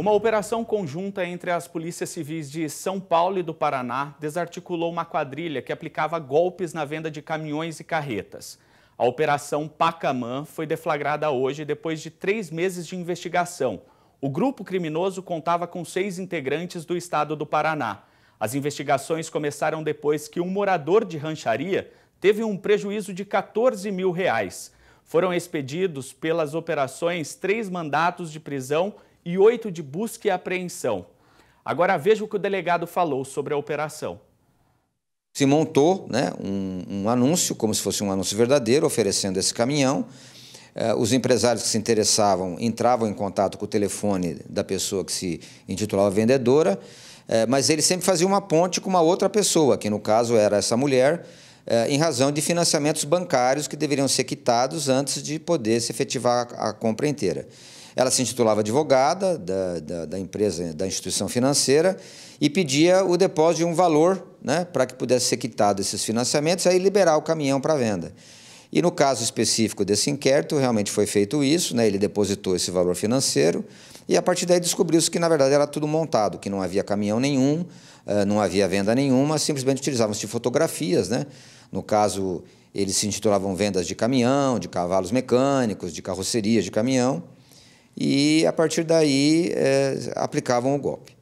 Uma operação conjunta entre as polícias civis de São Paulo e do Paraná desarticulou uma quadrilha que aplicava golpes na venda de caminhões e carretas. A operação Pacamã foi deflagrada hoje depois de três meses de investigação. O grupo criminoso contava com seis integrantes do estado do Paraná. As investigações começaram depois que um morador de rancharia teve um prejuízo de 14 mil reais. Foram expedidos pelas operações três mandatos de prisão e oito de busca e apreensão. Agora veja o que o delegado falou sobre a operação. Se montou né, um, um anúncio, como se fosse um anúncio verdadeiro, oferecendo esse caminhão. Eh, os empresários que se interessavam entravam em contato com o telefone da pessoa que se intitulava vendedora, eh, mas ele sempre fazia uma ponte com uma outra pessoa, que no caso era essa mulher, eh, em razão de financiamentos bancários que deveriam ser quitados antes de poder se efetivar a compra inteira. Ela se intitulava advogada da, da, da empresa, da instituição financeira, e pedia o depósito de um valor né, para que pudesse ser quitado esses financiamentos e aí liberar o caminhão para venda. E no caso específico desse inquérito, realmente foi feito isso, né? ele depositou esse valor financeiro e a partir daí descobriu-se que na verdade era tudo montado, que não havia caminhão nenhum, eh, não havia venda nenhuma, simplesmente utilizavam-se fotografias. Né? No caso, eles se intitulavam vendas de caminhão, de cavalos mecânicos, de carrocerias de caminhão e a partir daí é, aplicavam o golpe.